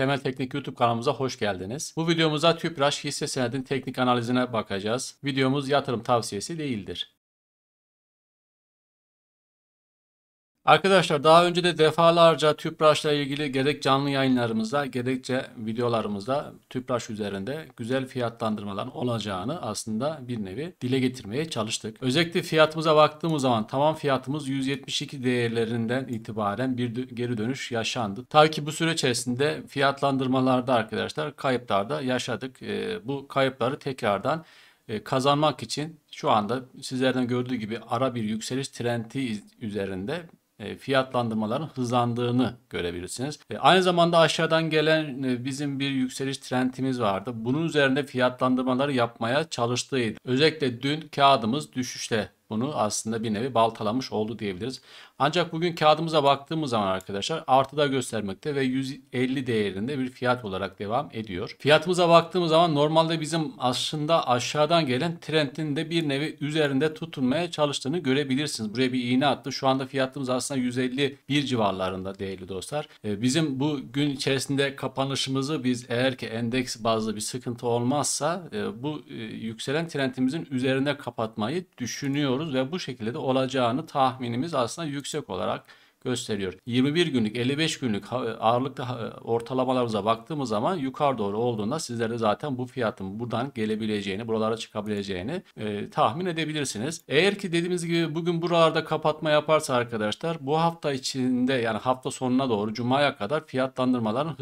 Temel Teknik YouTube kanalımıza hoş geldiniz. Bu videomuzda TÜPRAŞ hisse senedin teknik analizine bakacağız. Videomuz yatırım tavsiyesi değildir. Arkadaşlar daha önce de defalarca tüpraşla ilgili gerek canlı yayınlarımızda gerekçe videolarımızda tüpraş üzerinde güzel fiyatlandırmalar olacağını aslında bir nevi dile getirmeye çalıştık. Özellikle fiyatımıza baktığımız zaman tamam fiyatımız 172 değerlerinden itibaren bir geri dönüş yaşandı. Tabii ki bu süre içerisinde fiyatlandırmalarda arkadaşlar kayıplarda yaşadık. Ee, bu kayıpları tekrardan e, kazanmak için şu anda sizlerden gördüğü gibi ara bir yükseliş trendi üzerinde e, fiyatlandırmaların hızlandığını görebilirsiniz. E, aynı zamanda aşağıdan gelen e, bizim bir yükseliş trendimiz vardı. Bunun üzerinde fiyatlandırmaları yapmaya çalıştığıydı. Özellikle dün kağıdımız düşüşte bunu aslında bir nevi baltalamış oldu diyebiliriz. Ancak bugün kağıdımıza baktığımız zaman arkadaşlar artıda göstermekte ve 150 değerinde bir fiyat olarak devam ediyor. Fiyatımıza baktığımız zaman normalde bizim aslında aşağıdan gelen trendin de bir nevi üzerinde tutunmaya çalıştığını görebilirsiniz. Buraya bir iğne attı. Şu anda fiyatımız aslında 151 civarlarında değerli dostlar. Ee, bizim bu gün içerisinde kapanışımızı biz eğer ki endeks bazlı bir sıkıntı olmazsa e, bu e, yükselen trendimizin üzerinde kapatmayı düşünüyoruz bekliyoruz ve bu şekilde de olacağını tahminimiz aslında yüksek olarak gösteriyor. 21 günlük 55 günlük ağırlıkta ortalamalarımıza baktığımız zaman yukarı doğru olduğunda sizler de zaten bu fiyatın buradan gelebileceğini, buralara çıkabileceğini e, tahmin edebilirsiniz. Eğer ki dediğimiz gibi bugün buralarda kapatma yaparsa arkadaşlar bu hafta içinde yani hafta sonuna doğru cumaya kadar fiyatlandırmaların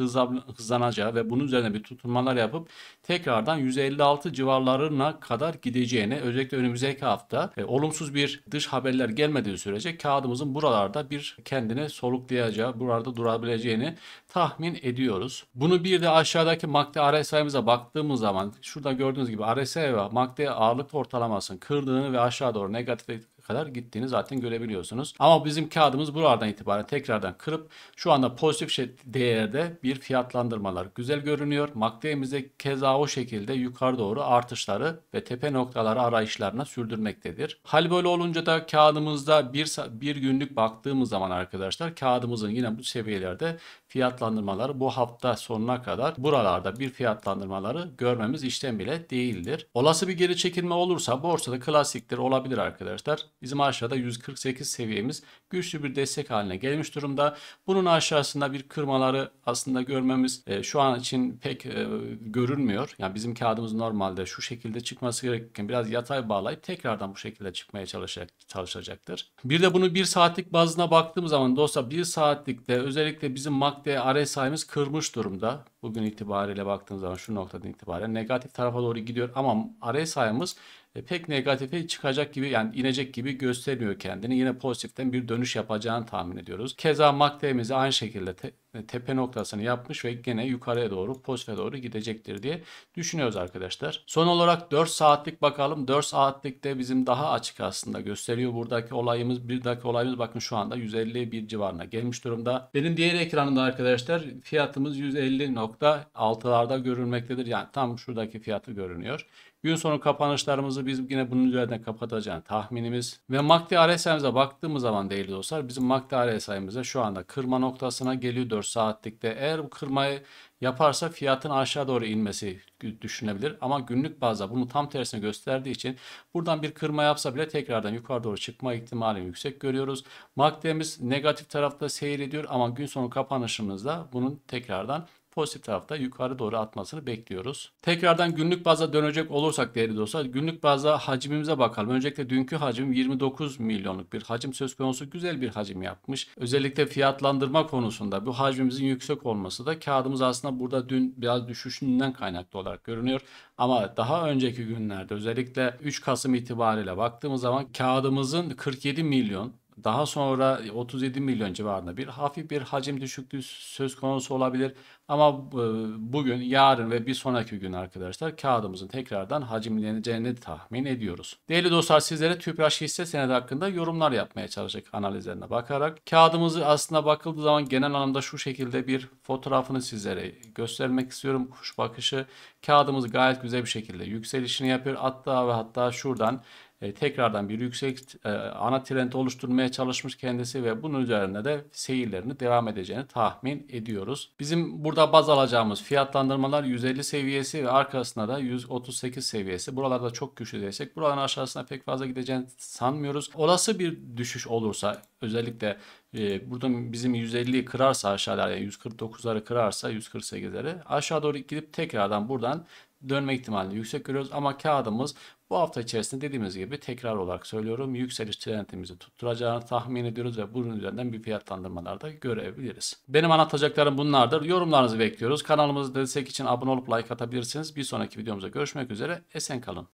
hızlanacağı ve bunun üzerine bir tutunmalar yapıp tekrardan 156 civarlarına kadar gideceğini özellikle önümüzdeki hafta e, olumsuz bir dış haberler gelmediği sürece kağıdımızın buralarda bir kendini soluklayacağı, burada durabileceğini tahmin ediyoruz. Bunu bir de aşağıdaki MACD RSI'mize baktığımız zaman şurada gördüğünüz gibi RSI ve MACD ağırlık ortalamasının kırdığını ve aşağı doğru negatif kadar gittiğini zaten görebiliyorsunuz. Ama bizim kağıdımız buralardan itibaren tekrardan kırıp şu anda pozitif şey, değerde bir fiyatlandırmalar güzel görünüyor. MACD'imizde keza o şekilde yukarı doğru artışları ve tepe noktaları arayışlarına sürdürmektedir. Hal böyle olunca da kağıdımızda bir, bir günlük baktığımız zaman arkadaşlar kağıdımızın yine bu seviyelerde fiyatlandırmaları bu hafta sonuna kadar buralarda bir fiyatlandırmaları görmemiz işten bile değildir. Olası bir geri çekilme olursa borsada klasiktir olabilir arkadaşlar. Bizim aşağıda 148 seviyemiz güçlü bir destek haline gelmiş durumda. Bunun aşağısında bir kırmaları aslında görmemiz e, şu an için pek e, görünmüyor. Yani bizim kağıdımız normalde şu şekilde çıkması gerekirken biraz yatay bağlayıp tekrardan bu şekilde çıkmaya çalışacak, çalışacaktır. Bir de bunu 1 saatlik bazına baktığımız zaman dostlar 1 saatlikte özellikle bizim MACD RSI'miz kırmış durumda. Bugün itibariyle baktığımız zaman şu noktadan itibaren negatif tarafa doğru gidiyor ama RSI'miz e, pek negatife çıkacak gibi yani inecek gibi göstermiyor kendini. Yine pozitiften bir dönüş yapacağını tahmin ediyoruz. Keza MACD'mizi aynı şekilde te, e, tepe noktasını yapmış ve gene yukarıya doğru pozitife doğru gidecektir diye düşünüyoruz arkadaşlar. Son olarak 4 saatlik bakalım. 4 saatlikte bizim daha açık aslında gösteriyor. Buradaki olayımız bir dakika olayımız bakın şu anda 151 civarına gelmiş durumda. Benim diğer ekranımda arkadaşlar fiyatımız 150.6'larda görülmektedir. Yani tam şuradaki fiyatı görünüyor. Gün sonu kapanışlarımızı biz yine bunun üzerinden kapatacağını tahminimiz. Ve MACD RSI'mize baktığımız zaman değerli dostlar bizim MACD RSI'mize şu anda kırma noktasına geliyor 4 saatlikte. Eğer bu kırmayı yaparsa fiyatın aşağı doğru inmesi düşünebilir. Ama günlük bazda bunu tam tersine gösterdiği için buradan bir kırma yapsa bile tekrardan yukarı doğru çıkma ihtimali yüksek görüyoruz. MACD'miz negatif tarafta seyrediyor ama gün sonu kapanışımızda bunun tekrardan pozitif tarafta yukarı doğru atmasını bekliyoruz. Tekrardan günlük bazda dönecek olursak değerli dostlar günlük bazda hacimimize bakalım. Öncelikle dünkü hacim 29 milyonluk bir hacim söz konusu güzel bir hacim yapmış. Özellikle fiyatlandırma konusunda bu hacmimizin yüksek olması da kağıdımız aslında burada dün biraz düşüşünden kaynaklı olarak görünüyor. Ama daha önceki günlerde özellikle 3 Kasım itibariyle baktığımız zaman kağıdımızın 47 milyon daha sonra 37 milyon civarında bir hafif bir hacim düşüklüğü söz konusu olabilir. Ama e, bugün, yarın ve bir sonraki gün arkadaşlar kağıdımızın tekrardan hacimleneceğini tahmin ediyoruz. Değerli dostlar sizlere TÜPRAŞ hisse senedi hakkında yorumlar yapmaya çalışacak analizlerine bakarak. Kağıdımızı aslında bakıldığı zaman genel anlamda şu şekilde bir fotoğrafını sizlere göstermek istiyorum. Kuş bakışı kağıdımız gayet güzel bir şekilde yükselişini yapıyor. Hatta ve hatta şuradan e, tekrardan bir yüksek e, ana trend oluşturmaya çalışmış kendisi ve bunun üzerine de seyirlerini devam edeceğini tahmin ediyoruz. Bizim burada baz alacağımız fiyatlandırmalar 150 seviyesi ve arkasına da 138 seviyesi. Buralarda çok güçlü desek buraların aşağısına pek fazla gideceğini sanmıyoruz. Olası bir düşüş olursa özellikle e, burada bizim 150'yi kırarsa aşağıda 149'ları kırarsa 148'leri aşağı doğru gidip tekrardan buradan dönme ihtimalini yüksek görüyoruz ama kağıdımız bu hafta içerisinde dediğimiz gibi tekrar olarak söylüyorum yükseliş trendimizi tutturacağını tahmin ediyoruz ve bunun üzerinden bir fiyatlandırmalar da görebiliriz. Benim anlatacaklarım bunlardır. Yorumlarınızı bekliyoruz. Kanalımızı destek için abone olup like atabilirsiniz. Bir sonraki videomuzda görüşmek üzere. Esen kalın.